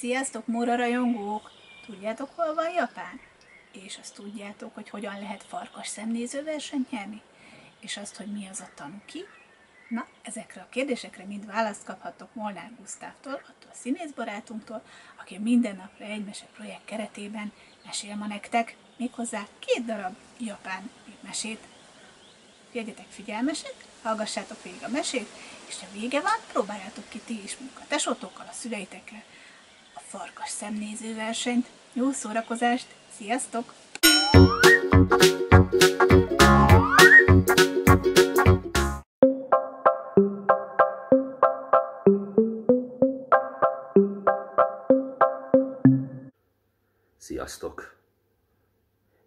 Sziasztok, Móra rajongók! Tudjátok, hol van Japán? És azt tudjátok, hogy hogyan lehet farkas szemnéző versenyt nyerni? És azt, hogy mi az a tanuki? Na, ezekre a kérdésekre mind választ kaphattok Molnár Gusztávtól, attól a színészbarátunktól, aki minden mindennapra egy mese projekt keretében mesél ma nektek, méghozzá két darab japán mesét. Figyeljetek figyelmesek, hallgassátok végig a mesét, és ha vége van, próbáljátok ki ti is munkatesotokkal, a szüleitekkel, farkas szemnéző versenyt. Jó szórakozást, sziasztok! Sziasztok!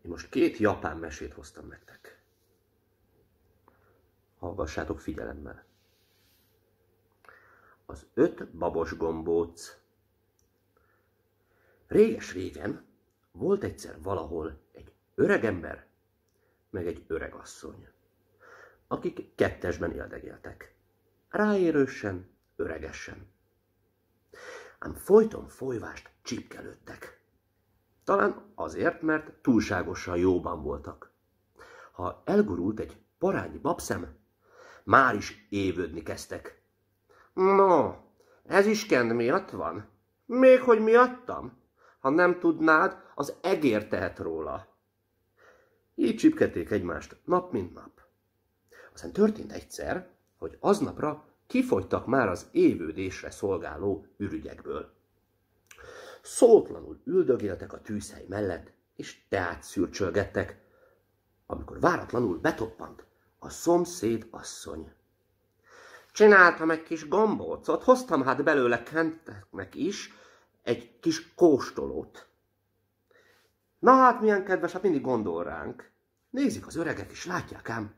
Én most két japán mesét hoztam nektek. Hallgassátok figyelemmel. Az öt babos gombóc Réges-régen volt egyszer valahol egy öreg ember meg egy öreg asszony, akik kettesben éldegéltek. Ráérősen, öregesen. Ám folyton folyvást csipkelődtek. Talán azért, mert túlságosan jóban voltak. Ha elgurult egy parányi babszem, már is évődni kezdtek. No, ez is kend miatt van. Még hogy miattam? Ha nem tudnád, az egér tehet róla. Így csipkedték egymást nap mint nap. Aztán történt egyszer, hogy aznapra kifogytak már az évődésre szolgáló ürügyekből. Szótlanul üldögéltek a tűzhely mellett, és teát szürcsölgettek, amikor váratlanul betoppant a szomszéd asszony. Csináltam egy kis gombócot, hoztam hát belőle kenteknek is, egy kis kóstolót. Na hát milyen kedves, hát mindig gondol ránk. Nézik az öregek, és látják ám,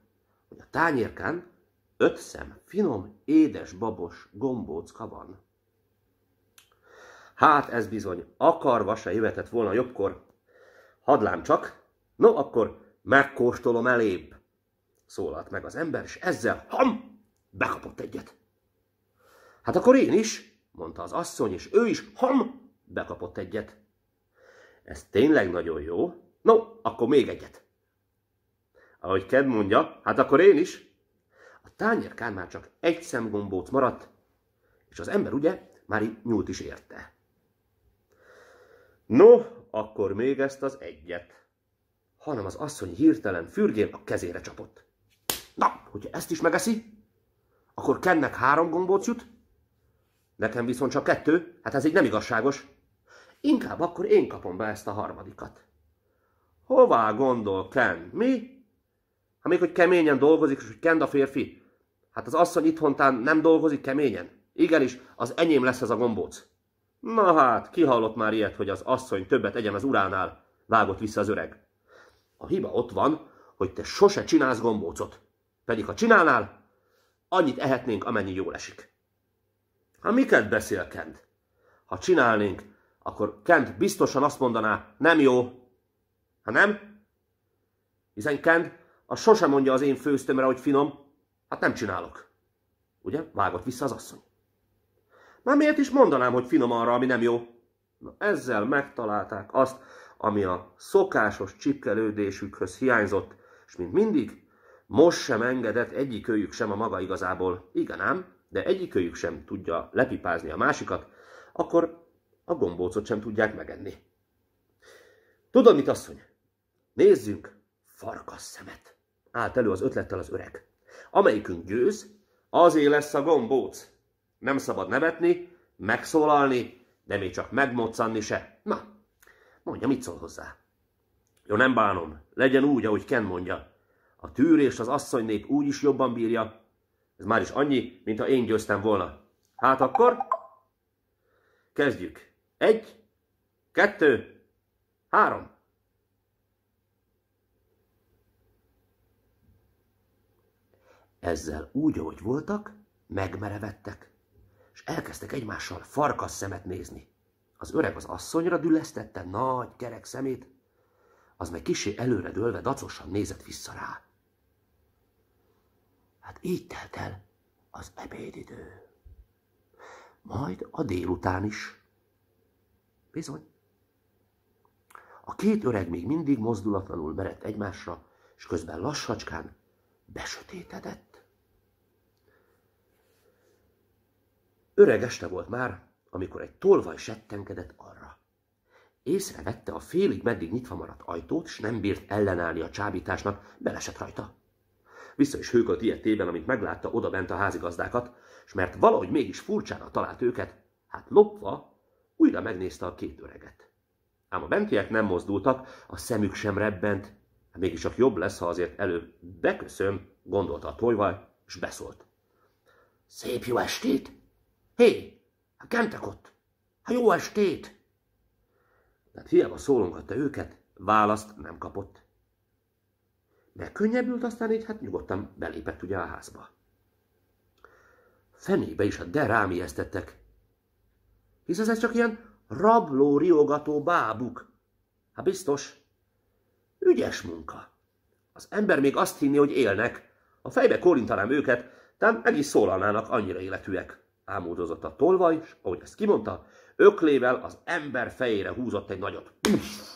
hogy a tányérkán öt szem finom, édes babos gombócka van. Hát ez bizony, akarva se jöhetett volna jobbkor. Hadlám csak, no akkor megkóstolom elébb. Szólalt meg az ember, és ezzel ham, bekapott egyet. Hát akkor én is, mondta az asszony, és ő is ham, bekapott egyet. Ez tényleg nagyon jó. No, akkor még egyet. Ahogy Ked mondja, hát akkor én is. A tányérkán már csak egy szemgombóc maradt, és az ember ugye már így nyúlt is érte. No, akkor még ezt az egyet. Hanem az asszony hirtelen fürgén a kezére csapott. Na, hogyha ezt is megeszi, akkor Kennek három gombóc jut, Nekem viszont csak kettő, hát ez így nem igazságos. Inkább akkor én kapom be ezt a harmadikat. Hová gondol Ken? Mi? Ha még hogy keményen dolgozik, és hogy Ken a férfi, hát az asszony itthontán nem dolgozik keményen. Igenis, az enyém lesz ez a gombóc. Na hát, kihallott már ilyet, hogy az asszony többet egyem az uránál, vágott vissza az öreg. A hiba ott van, hogy te sose csinálsz gombócot. Pedig ha csinálnál, annyit ehetnénk, amennyi jól esik. Hát miket beszél Kent? Ha csinálnénk, akkor Kent biztosan azt mondaná, nem jó. Ha nem? Hiszen Kent a sosem mondja az én főztömre, hogy finom. Hát nem csinálok. Ugye? Vágott vissza az asszony. Már miért is mondanám, hogy finom arra, ami nem jó? Na, ezzel megtalálták azt, ami a szokásos csipkelődésükhöz hiányzott, és mint mindig, most sem engedett egyik őjük sem a maga igazából. Igen ám, de egyikőjük sem tudja lepipázni a másikat, akkor a gombócot sem tudják megenni. Tudod mit, asszony? Nézzünk farkas szemet. Állt elő az ötlettel az öreg. Amelyikünk győz, azé lesz a gombóc. Nem szabad nevetni, megszólalni, de még csak megmoccanni se. Na, mondja, mit szól hozzá? Jó, nem bánom, legyen úgy, ahogy Ken mondja. A tűrés és az nép úgy is jobban bírja, ez már is annyi, mintha én győztem volna. Hát akkor kezdjük. Egy, kettő, három. Ezzel úgy, ahogy voltak, megmerevettek, és elkezdtek egymással farkas szemet nézni. Az öreg az asszonyra dülesztette nagy kerek szemét, az meg kisé előre dőlve dacosan nézett vissza rá. Hát így telt el az ebédidő. Majd a délután is. Bizony. A két öreg még mindig mozdulatlanul merett egymásra, és közben lassacskán besötétedett. Öreg este volt már, amikor egy tolvaj settenkedett arra. Észrevette a félig meddig nyitva maradt ajtót, és nem bírt ellenállni a csábításnak, belesett rajta. Vissza is hőkölt ilyetében, amit meglátta odabent a házigazdákat, és mert valahogy mégis furcsára talált őket, hát lopva, újra megnézte a két öreget. Ám a bentiek nem mozdultak, a szemük sem rebbent, hát mégis csak jobb lesz, ha azért elő beköszön, gondolta a tojval, és beszólt. Szép jó estét! Hé, a kentek ott! Ha jó estét! Tehát hiába szólongatta őket, választ nem kapott megkönnyebbült, könnyebbült, aztán így hát nyugodtan belépett ugye a házba. Fenébe is, hát de rám ijesztettek. Hisz ez csak ilyen rabló, riogató bábuk. Hát biztos. Ügyes munka. Az ember még azt hinni, hogy élnek. A fejbe korintanám őket, tehát meg is szólalnának, annyira életűek. Ámúdozott a tolvaj, és ahogy ezt kimondta, öklével az ember fejére húzott egy nagyot. Puff!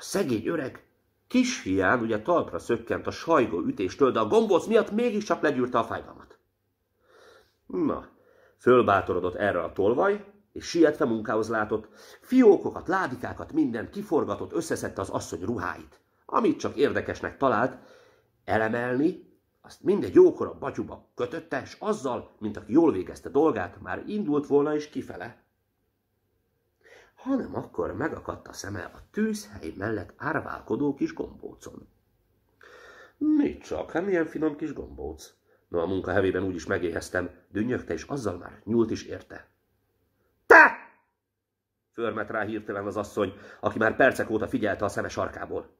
A szegény öreg kis hián ugye talpra szökkent a sajgó ütéstől, de a gombóc miatt mégiscsak legyűrte a fájdalmat. Na, fölbátorodott erre a tolvaj, és sietve munkához látott, fiókokat, ládikákat, mindent kiforgatott, összeszedte az asszony ruháit, amit csak érdekesnek talált, elemelni, azt mindegy jókora batyuba kötötte, és azzal, mint aki jól végezte dolgát, már indult volna is kifele, hanem akkor megakadt a szeme a tűzhely mellett árválkodó kis gombócon. Mit csak, hát milyen finom kis gombóc. No, a munka hevében úgy is megéheztem, dünnyögte, és azzal már nyúlt is érte. Te! Förmet rá hirtelen az asszony, aki már percek óta figyelte a szeme sarkából.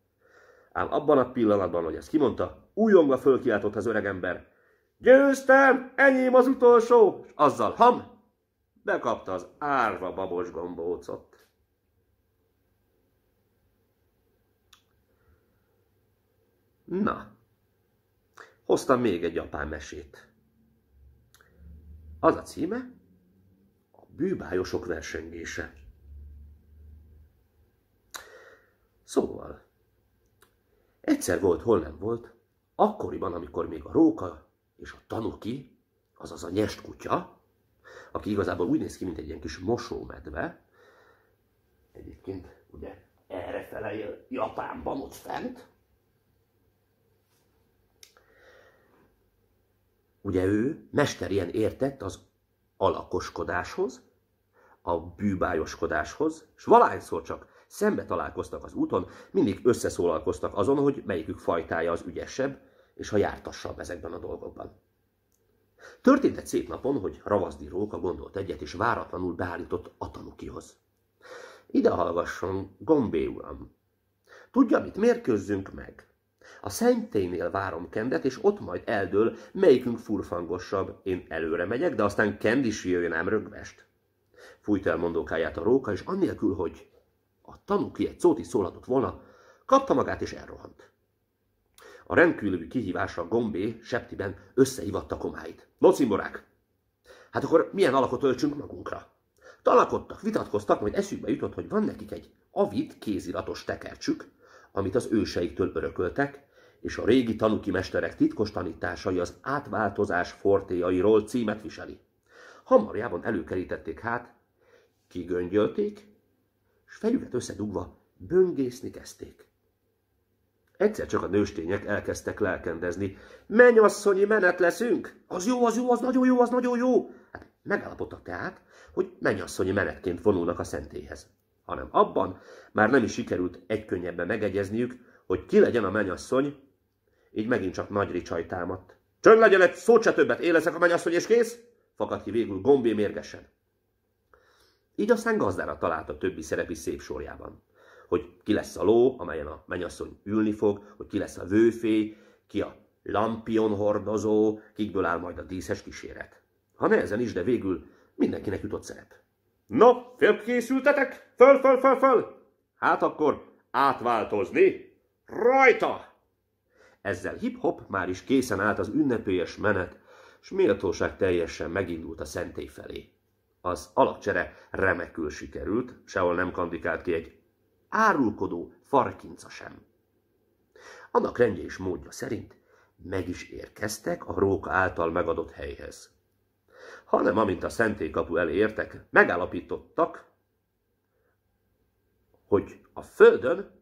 Ám abban a pillanatban, hogy ezt kimondta, újonga fölkiáltott az öregember. Győztem, enyém az utolsó! És azzal ham, bekapta az árva babos gombócot. Na, hoztam még egy japán mesét. Az a címe, a bűbájosok versengése. Szóval, egyszer volt, hol nem volt, akkoriban, amikor még a róka és a tanuki, azaz a nyest kutya, aki igazából úgy néz ki, mint egy ilyen kis mosómedve, egyébként ugye errefele él Japánban ott fent, Ugye ő mester ilyen értett az alakoskodáshoz, a bűbájoskodáshoz, és valahányszor csak szembe találkoztak az úton, mindig összeszólalkoztak azon, hogy melyikük fajtája az ügyesebb és a jártassabb ezekben a dolgokban. Történt egy szép napon, hogy Ravazdi Róka gondolt egyet, és váratlanul beállított tanukihoz. Ide hallgasson, Gombé uram! Tudja, mit mérkőzzünk meg? A szentélynél várom Kendet, és ott majd eldől, melyikünk furfangosabb. Én előre megyek, de aztán Kend is jöjjön ám rögvest. Fújt el mondókáját a róka, és annélkül, hogy a tanú ki egy szót is szólhatott volna, kapta magát és elrohant. A rendkívüli kihívásra Gombé septiben összehívatta komáit. Nocimborák! Hát akkor milyen alakot öltsünk magunkra? Talakodtak, vitatkoztak, majd eszükbe jutott, hogy van nekik egy avit kéziratos tekercsük, amit az őseiktől örököltek, és a régi tanuki mesterek titkos tanításai az átváltozás fortéjairól címet viseli. Hamarjában előkerítették hát, kigöngyölték, és fejüket összedugva böngészni kezdték. Egyszer csak a nőstények elkezdtek lelkendezni. Menj, asszonyi, menet leszünk! Az jó, az jó, az nagyon jó, az nagyon jó! Hát megállapodtak tehát, hogy mennyasszonyi menetként vonulnak a szentélyhez. Hanem abban már nem is sikerült egy megegyezniük, hogy ki legyen a mennyasszony, így megint csak nagy ricsaj támadt. Csönd legyen egy szót se többet, éleszek a mennyasszony és kész? Fakadt ki végül gombé mérgesen. Így aztán gazdára talált a többi szerepi szép sorjában. Hogy ki lesz a ló, amelyen a mennyasszony ülni fog, hogy ki lesz a vőfély, ki a lampion hordozó, kikből áll majd a díszes kíséret. Ha nehezen is, de végül mindenkinek jutott szerep. No, félkészültetek? Föl, föl, föl, föl! Hát akkor átváltozni? Rajta! Ezzel hip-hop már is készen állt az ünnepélyes menet, s méltóság teljesen megindult a szentély felé. Az alakcsere remekül sikerült, sehol nem kandikált ki egy árulkodó farkinca sem. Annak rendje és módja szerint meg is érkeztek a róka által megadott helyhez. Hanem amint a szentély elé értek, megállapítottak, hogy a földön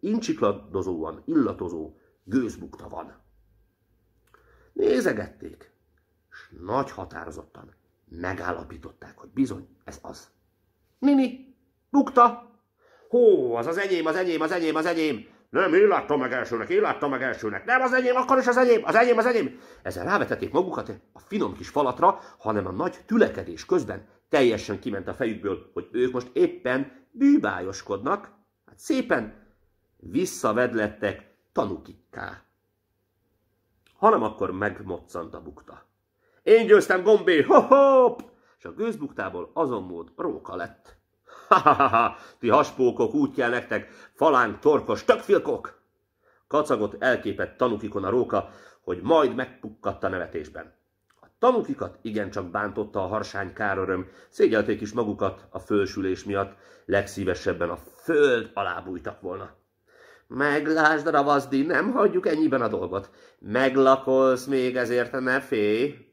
incsikladozóan illatozó gőzbukta van. Nézegették, és nagy határozottan megállapították, hogy bizony ez az. Nini, bukta! Hó, az az enyém, az enyém, az enyém, az enyém! Nem, én láttam meg elsőnek, én láttam meg elsőnek. Nem, az enyém, akkor is az enyém, az enyém, az enyém. Ezzel rávetették magukat a finom kis falatra, hanem a nagy tülekedés közben teljesen kiment a fejükből, hogy ők most éppen bűbájoskodnak. Hát szépen visszavedlettek tanukikká. Hanem akkor megmoccant a bukta. Én győztem, gombé, hopp! És a gőzbuktából azon mód róka lett. Ha-ha-ha, ti haspókok úgy kell nektek, falánk, torkos, tökfilkok! Kacagot elképett tanukikon a róka, hogy majd megpukkadt a nevetésben. A tanukikat igencsak bántotta a harsány káröröm, szégyelték is magukat a fölsülés miatt, legszívesebben a föld alá bújtak volna. Meglásd, ravaszdi, nem hagyjuk ennyiben a dolgot. Meglakolsz még, ezért ne félj.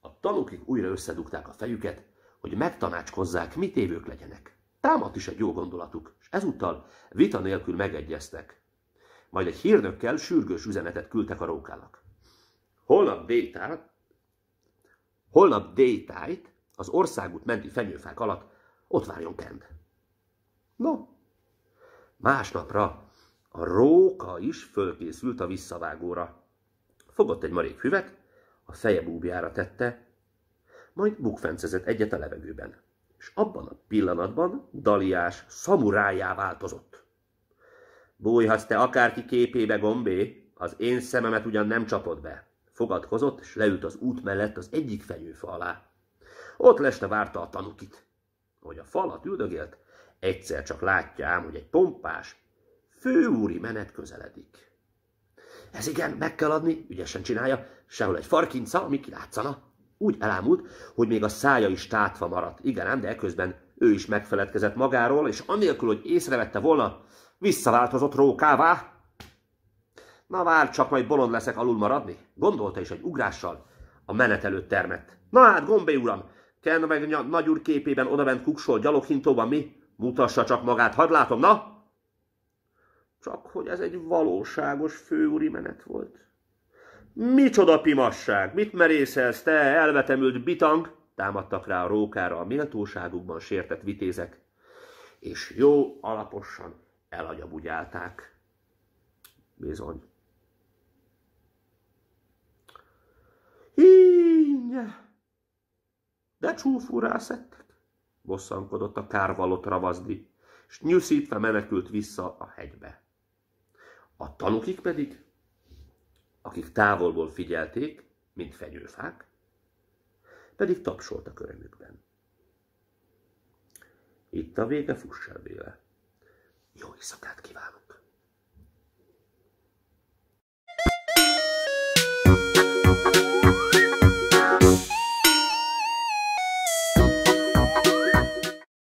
A tanukik újra összedugták a fejüket, hogy megtanácskozzák, mit évők legyenek. Támadt is egy jó gondolatuk, és ezúttal vita nélkül megegyeztek. Majd egy hírnökkel sürgős üzenetet küldtek a rókának. Holnap délután, holnap déltájt az országút menti fenyőfák alatt ott várjon Kent. No, másnapra a róka is fölkészült a visszavágóra. Fogott egy marék füvet, a feje búbjára tette, majd bukfencezett egyet a levegőben, és abban a pillanatban daliás szamurájá változott. Bújhatsz te akárki képébe, gombé, az én szememet ugyan nem csapod be. Fogadkozott, és leült az út mellett az egyik fenyőfa alá. Ott leste várta a tanukit. Hogy a falat üldögélt, egyszer csak látja ám, hogy egy pompás, főúri menet közeledik. Ez igen, meg kell adni, ügyesen csinálja, sehol egy farkinca, ami kilátszana. Úgy elámult, hogy még a szája is tátva maradt. Igen, ám, de eközben ő is megfeledkezett magáról, és anélkül, hogy észrevette volna, visszaváltozott rókává. Na vár csak, majd bolond leszek alul maradni, gondolta is egy ugrással, a menet előtt termett. Na hát, gombé uram, kell meg nagy úr képében odabent kuksol gyaloghintóban mi? Mutassa csak magát, hadd látom, na! Csak hogy ez egy valóságos főúri menet volt. Micsoda pimasság! Mit merészelsz, te elvetemült bitang? Támadtak rá a rókára a méltóságukban sértett vitézek, és jó alaposan elagyabugyálták. Bizony. Híny! De csúfúrá szedtek, bosszankodott a kárvalott ravazdi, és nyűszítve menekült vissza a hegybe. A tanukik pedig, akik távolból figyelték, mint fenyőfák, pedig tapsoltak örömükben. Itt a vége fuss el véle. Jó éjszakát kívánok!